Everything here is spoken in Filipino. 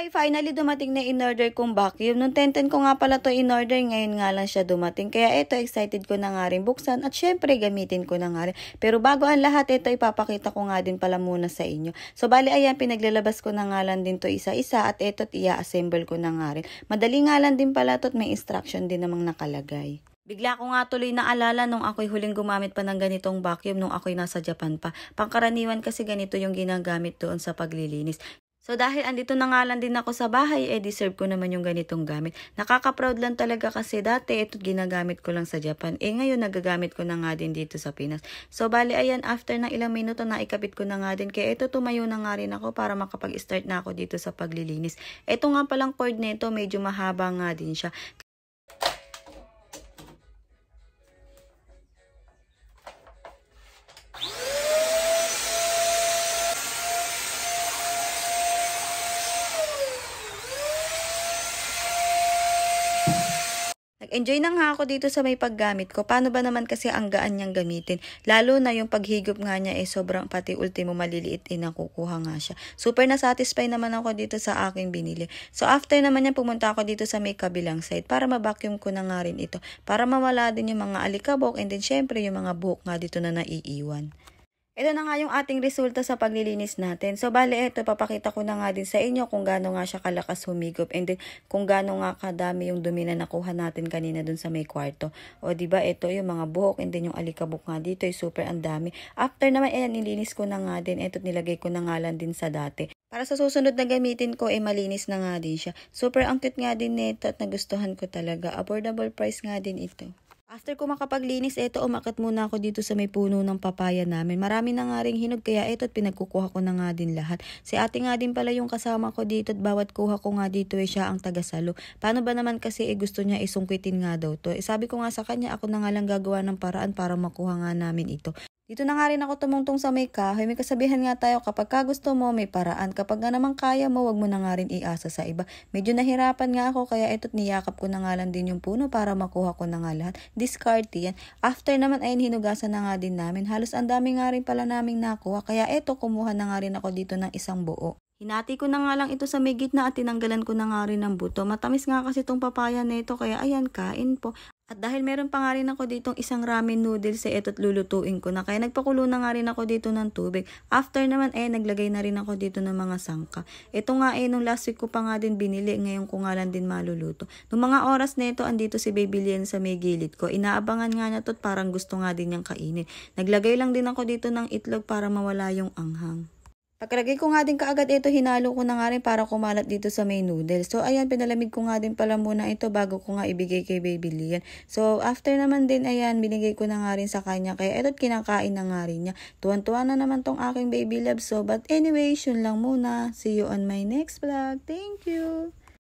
Hi! Finally dumating na in-order kong vacuum. Nung 10-10 ko nga pala to in-order, ngayon nga lang siya dumating. Kaya ito, excited ko na nga rin buksan at syempre gamitin ko na nga rin. Pero bago ang lahat, ito ipapakita ko nga din pala muna sa inyo. So bali ayan, pinaglalabas ko na nga lang din to isa-isa at ito i-assemble ko na nga rin. Madali nga lang din pala to't may instruction din namang nakalagay. Bigla ko nga tuloy naalala nung ako'y huling gumamit pa ng ganitong vacuum nung ako'y nasa Japan pa. Pangkaraniwan kasi ganito yung ginagamit doon sa paglilinis. So dahil andito na nga lang din ako sa bahay, eh deserve ko naman yung ganitong gamit. Nakaka-proud lang talaga kasi dati ito ginagamit ko lang sa Japan. Eh ngayon nagagamit ko na nga din dito sa Pinas. So bali ayan, after ng ilang minuto na ikabit ko na nga din. Kaya ito tumayo na nga rin ako para makapag-start na ako dito sa paglilinis. Ito nga palang cord nito medyo mahaba nga din siya. Nag-enjoy na nga ako dito sa may paggamit ko. Paano ba naman kasi ang gaan niyang gamitin? Lalo na yung paghigop nga niya eh sobrang pati ultimo maliliit eh nakukuha nga siya. Super na-satisfy naman ako dito sa aking binili. So after naman niya pumunta ako dito sa may kabilang side para mabacuum ko na nga rin ito. Para mawala din yung mga alikabok and then syempre yung mga buhok nga dito na naiiwan. Ito na nga yung ating resulta sa paglilinis natin. So, bale, ito, papakita ko na nga din sa inyo kung gaano nga siya kalakas humigop and then kung gaano nga kadami yung dumi na nakuha natin kanina dun sa may kwarto. O, ba diba, ito yung mga buhok and then yung alikabok nga dito, ay super ang dami. After naman, ayan, nilinis ko na nga din. Ito, nilagay ko na nga lang din sa dati. Para sa susunod na gamitin ko, eh malinis na nga din siya. Super ang cute nga din nito at nagustuhan ko talaga. Affordable price nga din ito. After ko makapaglinis, eto umakit muna ako dito sa may puno ng papaya namin. Marami na nga rin hinog kaya eto at pinagkukuha ko na nga din lahat. Si ate nga din pala yung kasama ko dito at bawat kuha ko nga dito eh siya ang tagasalo. Paano ba naman kasi eh gusto niya isungkitin nga daw to. Eh, sabi ko nga sa kanya ako na nga lang gagawa ng paraan para makuha nga namin ito. Dito na nga rin ako tumungtong sa may ka, hoy May kasabihan nga tayo kapag ka gusto mo, may paraan. Kapag nga naman kaya mo, wag mo na nga rin iasa sa iba. Medyo nahirapan nga ako kaya eto't niyakap ko na nga lang din yung puno para makuha ko na nga lahat. Discard yan. After naman ay hinugasan na nga din namin. Halos ang dami nga rin pala naming nakuha. Kaya eto kumuha na nga rin ako dito ng isang buo. Hinati ko na nga lang ito sa may gitna at tinanggalan ko na nga rin ng buto. Matamis nga kasi itong papaya na ito kaya ayan kain po. At dahil meron pa nga rin ako ditong isang ramen noodles eh, ito't lulutuin ko na. Kaya nagpakulo na nga rin ako dito ng tubig. After naman eh, naglagay na rin ako dito ng mga sangka. Ito nga eh, nung last week ko pa nga din binili, ngayon ko nga lang din maluluto. Nung mga oras na ito, andito si Baby Lian sa may gilid ko. Inaabangan nga niya to't parang gusto nga din niyang kainin. Naglagay lang din ako dito ng itlog para mawala yung anghang. Pagkalagay ko nga din kaagad ito, hinalo ko na nga rin para kumalat dito sa may noodles. So, ayan, pinalamig ko nga din pala muna ito bago ko nga ibigay kay Baby Lian. So, after naman din, ayan, binigay ko na nga rin sa kanya. Kaya ito't kinakain na nga rin niya. Tuwan-tuwa na naman tong aking baby love. So, but anyway, yun lang muna. See you on my next vlog. Thank you!